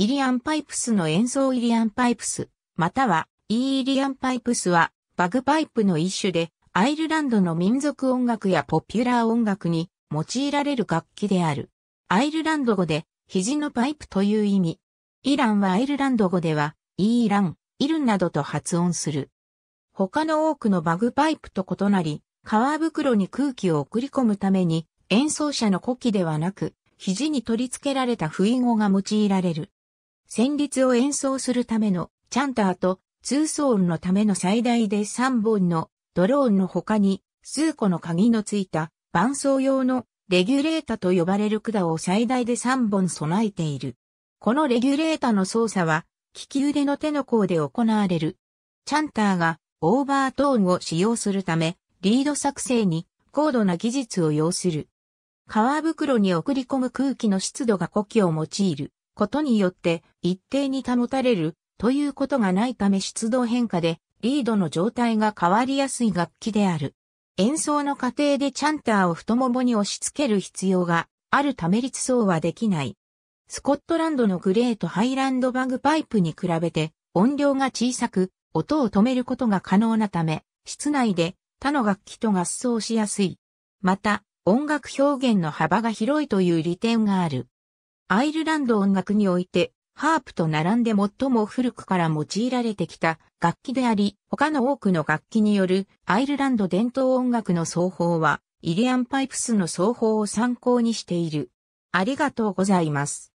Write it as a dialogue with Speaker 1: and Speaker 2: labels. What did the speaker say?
Speaker 1: イリアンパイプスの演奏イ
Speaker 2: リアンパイプス、またはイーリアンパイプスはバグパイプの一種で、アイルランドの民族音楽やポピュラー音楽に用いられる楽器である。アイルランド語で、肘のパイプという意味。イランはアイルランド語では、イーラン、イルンなどと発音する。他の多くのバグパイプと異なり、革袋に空気を送り込むために、演奏者の呼気ではなく、肘に取り付けられた不意語が用いられる。旋律を演奏するためのチャンターと通ー音のための最大で3本のドローンの他に数個の鍵のついた伴奏用のレギュレータと呼ばれる管を最大で3本備えている。このレギュレータの操作は利き腕の手の甲で行われる。チャンターがオーバートーンを使用するためリード作成に高度な技術を要する。皮袋に送り込む空気の湿度が呼気を用いる。ことによって一定に保たれるということがないため出動変化でリードの状態が変わりやすい楽器である。演奏の過程でチャンターを太ももに押し付ける必要があるため立奏はできない。スコットランドのグレートハイランドバグパイプに比べて音量が小さく音を止めることが可能なため室内で他の楽器と合奏しやすい。また音楽表現の幅が広いという利点がある。アイルランド音楽において、ハープと並んで最も古くから用いられてきた楽器であり、他の多くの楽器によるアイルランド伝統音楽の奏法は、イリアン・パイプスの奏法を参考にしている。
Speaker 1: ありがとうございます。